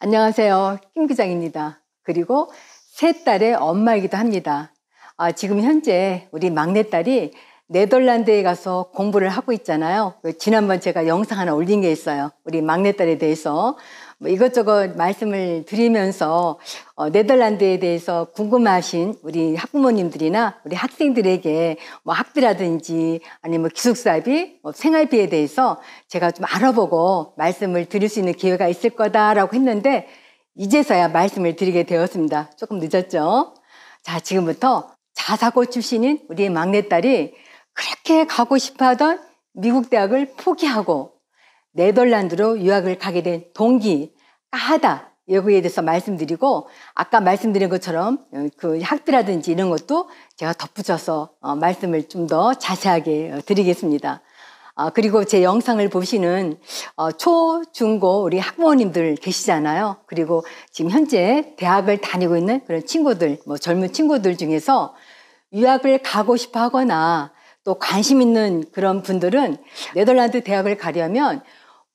안녕하세요. 김 기장입니다. 그리고 세 딸의 엄마이기도 합니다. 아, 지금 현재 우리 막내딸이 네덜란드에 가서 공부를 하고 있잖아요. 지난번 제가 영상 하나 올린 게 있어요. 우리 막내딸에 대해서. 뭐 이것저것 말씀을 드리면서 어, 네덜란드에 대해서 궁금하신 우리 학부모님들이나 우리 학생들에게 뭐 학비라든지 아니면 뭐 기숙사비, 뭐 생활비에 대해서 제가 좀 알아보고 말씀을 드릴 수 있는 기회가 있을 거다라고 했는데 이제서야 말씀을 드리게 되었습니다. 조금 늦었죠? 자, 지금부터 자사고 출신인 우리의 막내딸이 그렇게 가고 싶어 하던 미국 대학을 포기하고 네덜란드로 유학을 가게 된 동기 까하다 여기에 대해서 말씀드리고 아까 말씀드린 것처럼 어, 그 학비라든지 이런 것도 제가 덧붙여서 어, 말씀을 좀 더 자세하게 어, 드리겠습니다. 아, 그리고 제 영상을 보시는 초, 중, 고 우리 학부모님들 계시잖아요. 그리고 지금 현재 대학을 다니고 있는 그런 친구들, 뭐 젊은 친구들 중에서 유학을 가고 싶어 하거나 또 관심 있는 그런 분들은 네덜란드 대학을 가려면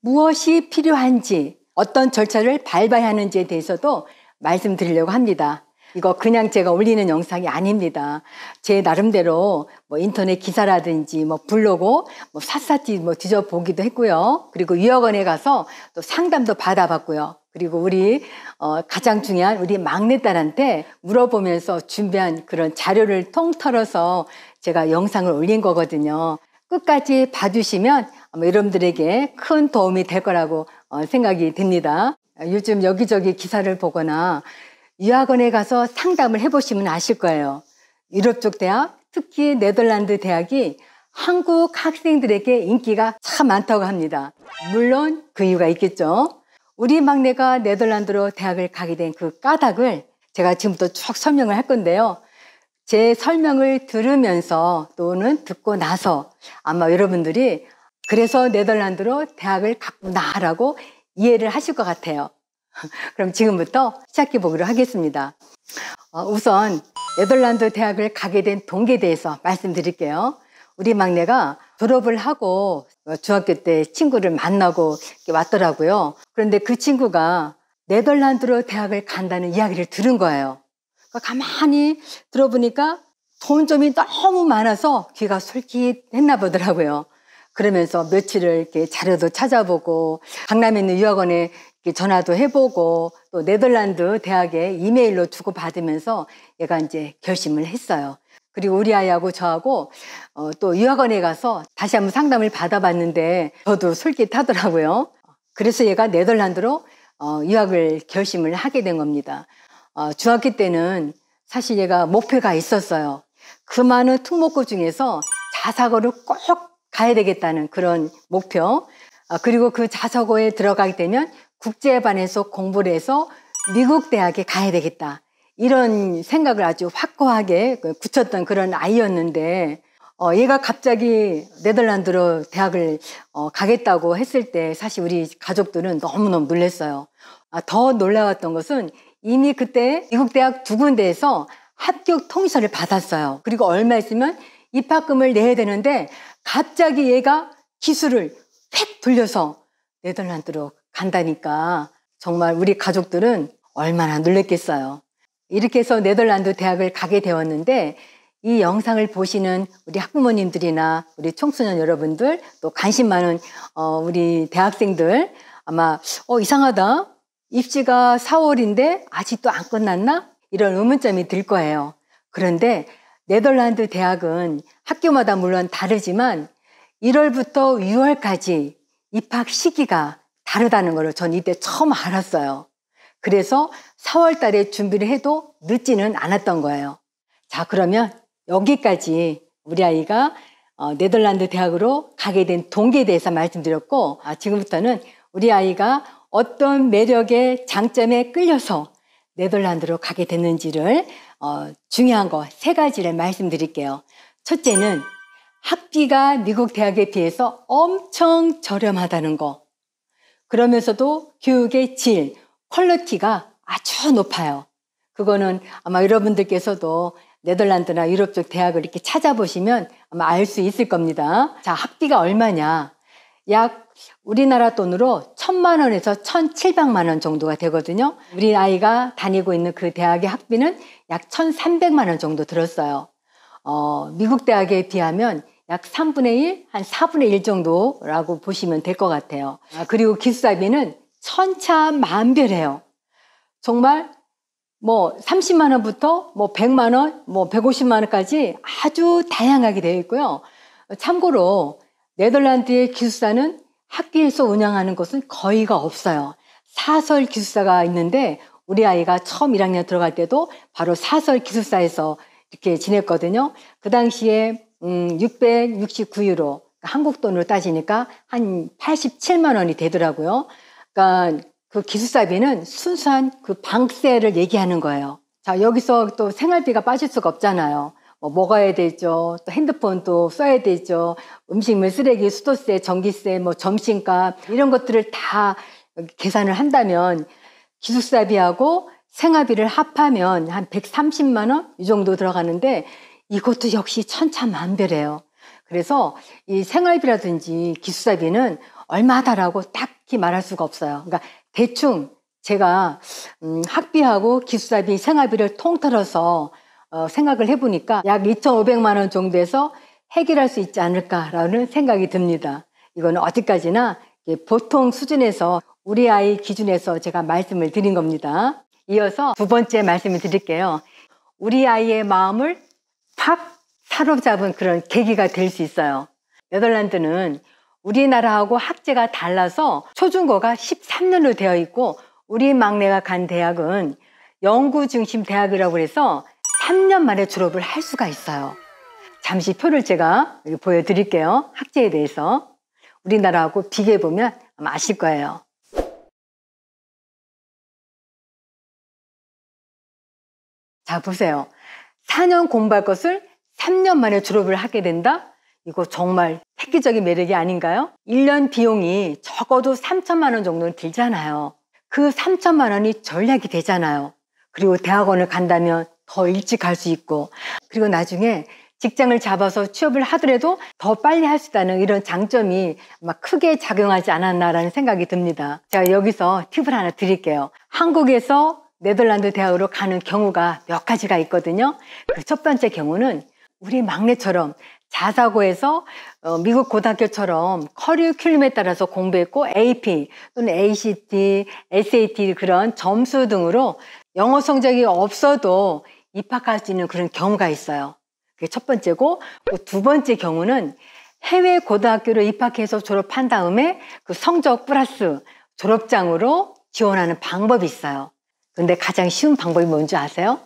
무엇이 필요한지 어떤 절차를 밟아야 하는지에 대해서도 말씀드리려고 합니다. 이거 그냥 제가 올리는 영상이 아닙니다. 제 나름대로 뭐 인터넷 기사라든지 뭐 블로그 뭐 샅샅이 뭐 뒤져보기도 했고요. 그리고 유학원에 가서 또 상담도 받아봤고요. 그리고 우리 어 가장 중요한 우리 막내딸한테 물어보면서 준비한 그런 자료를 통털어서 제가 영상을 올린 거거든요. 끝까지 봐주시면 아마 뭐 여러분들에게 큰 도움이 될 거라고 어, 생각이 됩니다 요즘 여기저기 기사를 보거나 유학원에 가서 상담을 해보시면 아실 거예요. 유럽 쪽 대학, 특히 네덜란드 대학이 한국 학생들에게 인기가 참 많다고 합니다. 물론 그 이유가 있겠죠. 우리 막내가 네덜란드로 대학을 가게 된 그 까닭을 제가 지금부터 쭉 설명을 할 건데요. 제 설명을 들으면서 또는 듣고 나서 아마 여러분들이 그래서 네덜란드로 대학을 갔구나라고 이해를 하실 것 같아요. 그럼 지금부터 시작해 보기로 하겠습니다. 어, 우선 네덜란드 대학을 가게 된 동기에 대해서 말씀드릴게요. 우리 막내가 졸업을 하고 중학교 때 친구를 만나고 왔더라고요. 그런데 그 친구가 네덜란드로 대학을 간다는 이야기를 들은 거예요. 그러니까 가만히 들어보니까 돈 점이 너무 많아서 귀가 솔깃했나 보더라고요. 그러면서 며칠을 이렇게 자료도 찾아보고 강남에 있는 유학원에 전화도 해보고 또 네덜란드 대학에 이메일로 주고받으면서 얘가 이제 결심을 했어요. 그리고 우리 아이하고 저하고 어, 또 유학원에 가서 다시 한번 상담을 받아봤는데 저도 솔깃하더라고요. 그래서 얘가 네덜란드로 어, 유학을 결심을 하게 된 겁니다. 어, 중학교 때는 사실 얘가 목표가 있었어요. 그 많은 특목고 중에서 자사고를 꼭 가야 되겠다는 그런 목표. 아, 그리고 그 자서고에 들어가게 되면 국제반에서 공부를 해서 미국 대학에 가야 되겠다. 이런 생각을 아주 확고하게 그 굳혔던 그런 아이였는데, 어, 얘가 갑자기 네덜란드로 대학을 어, 가겠다고 했을 때 사실 우리 가족들은 너무너무 놀랐어요. 아, 더 놀라웠던 것은 이미 그때 미국 대학 두 군데에서 합격 통지서를 받았어요. 그리고 얼마 있으면 입학금을 내야 되는데 갑자기 얘가 기술을 휙 돌려서 네덜란드로 간다니까 정말 우리 가족들은 얼마나 놀랬겠어요. 이렇게 해서 네덜란드 대학을 가게 되었는데 이 영상을 보시는 우리 학부모님들이나 우리 청소년 여러분들 또 관심 많은 어, 우리 대학생들 아마 어, 이상하다 입시가 4월인데 아직도 안 끝났나 이런 의문점이 들 거예요. 그런데 네덜란드 대학은 학교마다 물론 다르지만 1월부터 6월까지 입학 시기가 다르다는 걸 전 이때 처음 알았어요. 그래서 4월 달에 준비를 해도 늦지는 않았던 거예요. 자, 그러면 여기까지 우리 아이가 어, 네덜란드 대학으로 가게 된 동기에 대해서 말씀드렸고, 아, 지금부터는 우리 아이가 어떤 매력의 장점에 끌려서 네덜란드로 가게 됐는지를 어, 중요한 거 세 가지를 말씀드릴게요. 첫째는 학비가 미국 대학에 비해서 엄청 저렴하다는 거. 그러면서도 교육의 질, 퀄리티가 아주 높아요. 그거는 아마 여러분들께서도 네덜란드나 유럽 쪽 대학을 이렇게 찾아보시면 아마 알 수 있을 겁니다. 자, 학비가 얼마냐? 약 우리나라 돈으로 천만 원에서 천칠백만 원 정도가 되거든요. 우리 아이가 다니고 있는 그 대학의 학비는 약 천삼백만 원 정도 들었어요. 어, 미국 대학에 비하면 약 3분의 1, 한 4분의 1 정도라고 보시면 될 것 같아요. 아, 그리고 기숙사비는 천차만별해요. 정말 뭐 30만 원부터 뭐 100만 원, 뭐 150만 원까지 아주 다양하게 되어 있고요. 참고로 네덜란드의 기숙사는 학교에서 운영하는 곳은 거의가 없어요. 사설 기숙사가 있는데 우리 아이가 처음 1학년 들어갈 때도 바로 사설 기숙사에서 이렇게 지냈거든요. 그 당시에 음, 669유로 그러니까 한국 돈으로 따지니까 한 87만 원이 되더라고요. 그러니까 그 기숙사비는 순수한 그 방세를 얘기하는 거예요. 자, 여기서 또 생활비가 빠질 수가 없잖아요. 뭐 먹어야 되죠. 또 핸드폰 또 써야 되죠. 음식물 쓰레기, 수도세, 전기세, 뭐 점심값 이런 것들을 다 계산을 한다면 기숙사비하고 생활비를 합하면 한 130만 원 이 정도 들어가는데 이것도 역시 천차만별이에요. 그래서 이 생활비라든지 기숙사비는 얼마다라고 딱히 말할 수가 없어요. 그러니까 대충 제가 음, 학비하고 기숙사비, 생활비를 통틀어서 어, 생각을 해보니까 약 2,500만 원 정도에서 해결할 수 있지 않을까라는 생각이 듭니다. 이건 어디까지나 보통 수준에서 우리 아이 기준에서 제가 말씀을 드린 겁니다. 이어서 두 번째 말씀을 드릴게요. 우리 아이의 마음을 팍 사로잡은 그런 계기가 될 수 있어요. 네덜란드는 우리나라하고 학제가 달라서 초중고가 13년으로 되어 있고 우리 막내가 간 대학은 연구 중심 대학이라고 해서 3년 만에 졸업을 할 수가 있어요. 잠시 표를 제가 보여드릴게요. 학제에 대해서. 우리나라하고 비교해보면 아마 아실 거예요. 자, 보세요. 4년 공부할 것을 3년 만에 졸업을 하게 된다? 이거 정말 획기적인 매력이 아닌가요? 1년 비용이 적어도 3천만 원 정도는 들잖아요. 그 3천만 원이 전략이 되잖아요. 그리고 대학원을 간다면 더 일찍 갈 수 있고 그리고 나중에 직장을 잡아서 취업을 하더라도 더 빨리 할 수 있다는 이런 장점이 막 크게 작용하지 않았나라는 생각이 듭니다. 제가 여기서 팁을 하나 드릴게요. 한국에서 네덜란드 대학으로 가는 경우가 몇 가지가 있거든요. 그 첫 번째 경우는 우리 막내처럼 자사고에서 어, 미국 고등학교처럼 커리큘럼에 따라서 공부했고 AP 또는 ACT, SAT 그런 점수 등으로 영어 성적이 없어도 입학할 수 있는 그런 경우가 있어요. 그게 첫 번째고 두 번째 경우는 해외 고등학교를 입학해서 졸업한 다음에 그 성적 플러스 졸업장으로 지원하는 방법이 있어요. 근데 가장 쉬운 방법이 뭔지 아세요?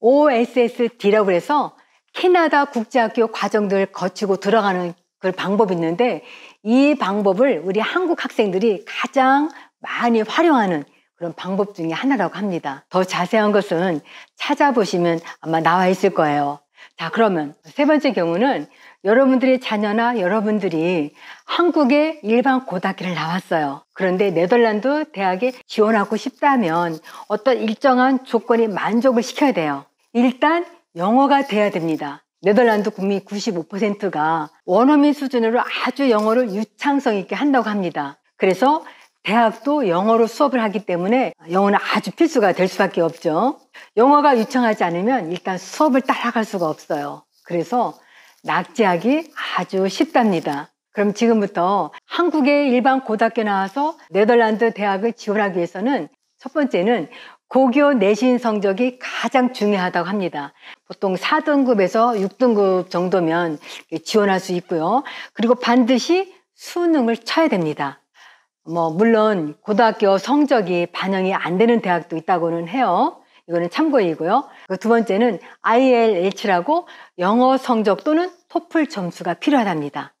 OSSD라고 해서 캐나다 국제학교 과정들을 거치고 들어가는 그 방법이 있는데 이 방법을 우리 한국 학생들이 가장 많이 활용하는 그런 방법 중에 하나라고 합니다. 더 자세한 것은 찾아보시면 아마 나와 있을 거예요. 자, 그러면 세 번째 경우는 여러분들의 자녀나 여러분들이 한국의 일반 고등학교를 나왔어요. 그런데 네덜란드 대학에 지원하고 싶다면 어떤 일정한 조건이 만족을 시켜야 돼요. 일단 영어가 돼야 됩니다. 네덜란드 국민 95%가 원어민 수준으로 아주 영어를 유창성 있게 한다고 합니다. 그래서 대학도 영어로 수업을 하기 때문에 영어는 아주 필수가 될 수밖에 없죠. 영어가 유창하지 않으면 일단 수업을 따라갈 수가 없어요. 그래서 낙제하기 아주 쉽답니다. 그럼 지금부터 한국의 일반 고등학교 나와서 네덜란드 대학을 지원하기 위해서는 첫 번째는 고교 내신 성적이 가장 중요하다고 합니다. 보통 4등급에서 6등급 정도면 지원할 수 있고요. 그리고 반드시 수능을 쳐야 됩니다. 뭐 물론 고등학교 성적이 반영이 안 되는 대학도 있다고는 해요. 이거는 참고이고요. 그 두 번째는 IELTS라고 영어 성적 또는 토플 점수가 필요하답니다.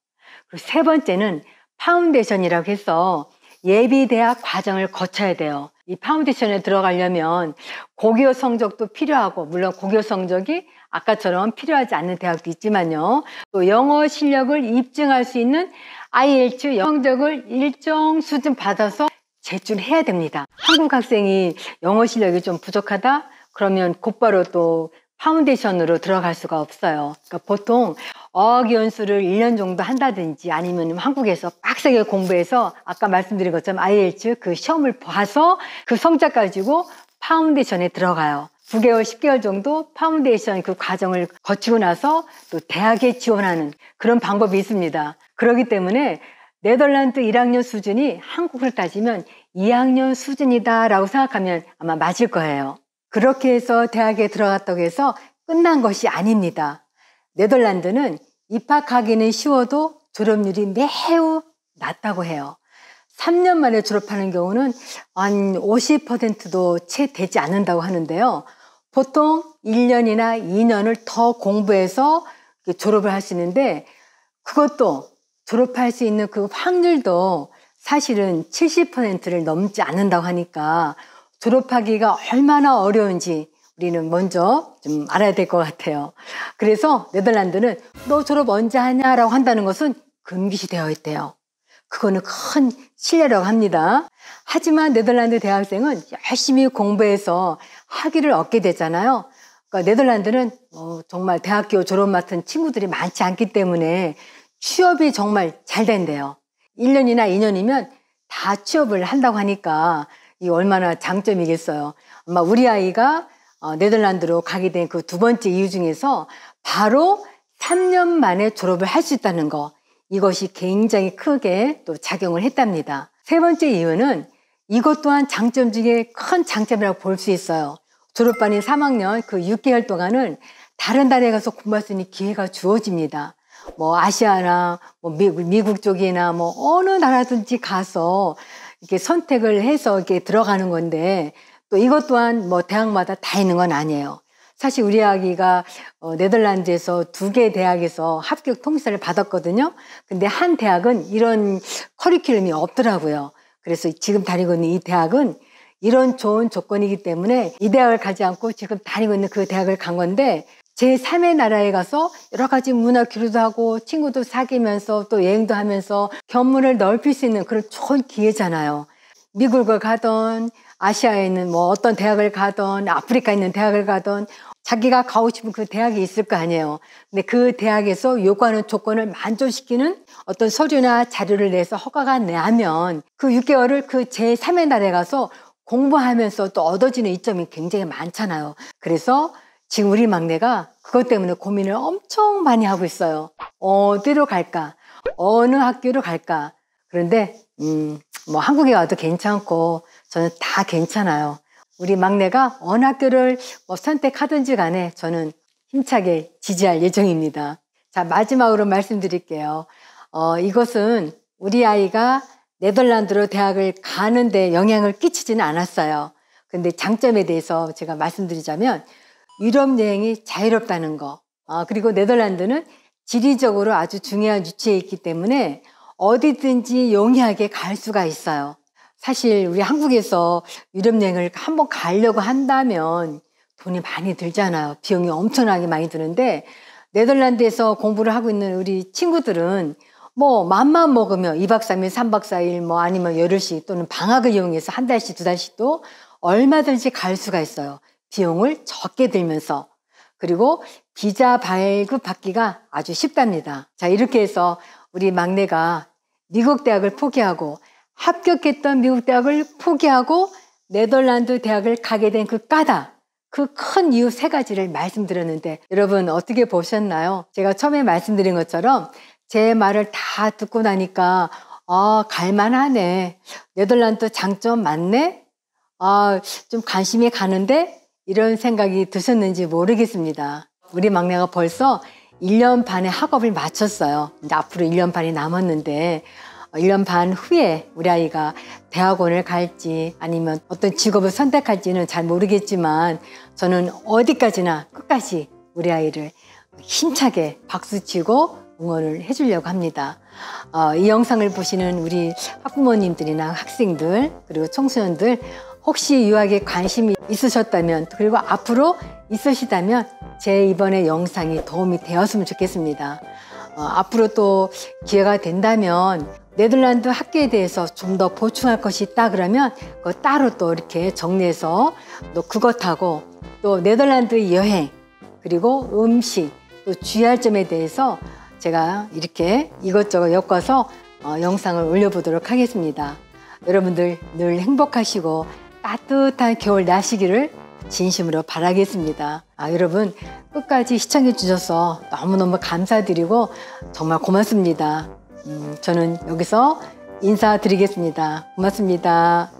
그리고 세 번째는 파운데이션이라고 해서 예비 대학 과정을 거쳐야 돼요. 이 파운데이션에 들어가려면 고교 성적도 필요하고 물론 고교 성적이 아까처럼 필요하지 않는 대학도 있지만요. 또 영어 실력을 입증할 수 있는 ILTU 영적을 일정 수준 받아서 제출해야 됩니다. 한국 학생이 영어 실력이 좀 부족하다? 그러면 곧바로 또 파운데이션으로 들어갈 수가 없어요. 그러니까 보통 어학 연수를 1년 정도 한다든지 아니면 한국에서 빡세게 공부해서 아까 말씀드린 것처럼 IELTS 그 시험을 봐서 그 성적 가지고 파운데이션에 들어가요. 9개월, 10개월 정도 파운데이션 그 과정을 거치고 나서 또 대학에 지원하는 그런 방법이 있습니다. 그러기 때문에 네덜란드 1학년 수준이 한국을 따지면 2학년 수준이다라고 생각하면 아마 맞을 거예요. 그렇게 해서 대학에 들어갔다고 해서 끝난 것이 아닙니다. 네덜란드는 입학하기는 쉬워도 졸업률이 매우 낮다고 해요. 3년 만에 졸업하는 경우는 한 50%도 채 되지 않는다고 하는데요. 보통 1년이나 2년을 더 공부해서 졸업을 할 수 있는데 그것도 졸업할 수 있는 그 확률도 사실은 70%를 넘지 않는다고 하니까 졸업하기가 얼마나 어려운지 우리는 먼저 좀 알아야 될 것 같아요. 그래서 네덜란드는 너 졸업 언제 하냐라고 한다는 것은 금기시 되어 있대요. 그거는 큰 신뢰라고 합니다. 하지만 네덜란드 대학생은 열심히 공부해서 학위를 얻게 되잖아요. 그러니까 네덜란드는 어, 정말 대학교 졸업 맡은 친구들이 많지 않기 때문에 취업이 정말 잘 된대요. 1년이나 2년이면 다 취업을 한다고 하니까 이 얼마나 장점이겠어요. 아마 우리 아이가 어, 네덜란드로 가게 된 그 두 번째 이유 중에서 바로 3년 만에 졸업을 할 수 있다는 거 이것이 굉장히 크게 또 작용을 했답니다. 세 번째 이유는 이것 또한 장점 중에 큰 장점이라고 볼 수 있어요. 졸업반인 3학년 그 6개월 동안은 다른 나라에 가서 공부할 수 있는 기회가 주어집니다. 뭐 아시아나 뭐 미국, 미국 쪽이나 뭐 어느 나라든지 가서 이렇게 선택을 해서 이렇게 들어가는 건데 또 이것 또한 뭐 대학마다 다 있는 건 아니에요. 사실 우리 아기가 어, 네덜란드에서 두 개 대학에서 합격 통지서를 받았거든요. 근데 한 대학은 이런 커리큘럼이 없더라고요. 그래서 지금 다니고 있는 이 대학은 이런 좋은 조건이기 때문에 이 대학을 가지 않고 지금 다니고 있는 그 대학을 간 건데 제3의 나라에 가서 여러 가지 문화 교류도 하고 친구도 사귀면서 또 여행도 하면서 견문을 넓힐 수 있는 그런 좋은 기회잖아요. 미국을 가던 아시아에 있는 뭐 어떤 대학을 가던 아프리카에 있는 대학을 가던 자기가 가고 싶은 그 대학이 있을 거 아니에요. 근데 그 대학에서 요구하는 조건을 만족시키는 어떤 서류나 자료를 내서 허가가 내면 그 6개월을 그 제3의 나라에 가서 공부하면서 또 얻어지는 이점이 굉장히 많잖아요. 그래서 지금 우리 막내가 그것 때문에 고민을 엄청 많이 하고 있어요. 어디로 갈까? 어느 학교로 갈까? 그런데 음, 뭐 한국에 와도 괜찮고 저는 다 괜찮아요. 우리 막내가 어느 학교를 뭐 선택하든지 간에 저는 힘차게 지지할 예정입니다. 자, 마지막으로 말씀드릴게요. 어, 이것은 우리 아이가 네덜란드로 대학을 가는데 영향을 끼치지는 않았어요. 근데 장점에 대해서 제가 말씀드리자면 유럽 여행이 자유롭다는 거. 아, 그리고 네덜란드는 지리적으로 아주 중요한 위치에 있기 때문에 어디든지 용이하게 갈 수가 있어요. 사실 우리 한국에서 유럽 여행을 한번 가려고 한다면 돈이 많이 들잖아요. 비용이 엄청나게 많이 드는데 네덜란드에서 공부를 하고 있는 우리 친구들은 뭐 맘만 먹으면 2박 3일, 3박 4일 뭐 아니면 열흘씩 또는 방학을 이용해서 한 달씩 두 달씩도 얼마든지 갈 수가 있어요. 비용을 적게 들면서 그리고 비자 발급 받기가 아주 쉽답니다. 자, 이렇게 해서 우리 막내가 미국 대학을 포기하고 합격했던 미국 대학을 포기하고 네덜란드 대학을 가게 된 그 까닭, 그큰 이유 세 가지를 말씀드렸는데 여러분 어떻게 보셨나요? 제가 처음에 말씀드린 것처럼 제 말을 다 듣고 나니까 아, 갈만하네. 네덜란드 장점 많네. 아, 좀 관심이 가는데 이런 생각이 드셨는지 모르겠습니다. 우리 막내가 벌써 1년 반의 학업을 마쳤어요. 이제 앞으로 1년 반이 남았는데 1년 어, 반 후에 우리 아이가 대학원을 갈지 아니면 어떤 직업을 선택할지는 잘 모르겠지만 저는 어디까지나 끝까지 우리 아이를 힘차게 박수치고 응원을 해주려고 합니다. 어, 이 영상을 보시는 우리 학부모님들이나 학생들 그리고 청소년들 혹시 유학에 관심이 있으셨다면 그리고 앞으로 있으시다면 제 이번에 영상이 도움이 되었으면 좋겠습니다. 어, 앞으로 또 기회가 된다면 네덜란드 학계에 대해서 좀 더 보충할 것이 있다 그러면 그 따로 또 이렇게 정리해서 또 그것하고 또 네덜란드 여행 그리고 음식 또 주의할 점에 대해서 제가 이렇게 이것저것 엮어서 어, 영상을 올려보도록 하겠습니다. 여러분들 늘 행복하시고 따뜻한 겨울 나시기를 진심으로 바라겠습니다. 아, 여러분 끝까지 시청해 주셔서 너무너무 감사드리고 정말 고맙습니다. 음, 저는 여기서 인사드리겠습니다. 고맙습니다.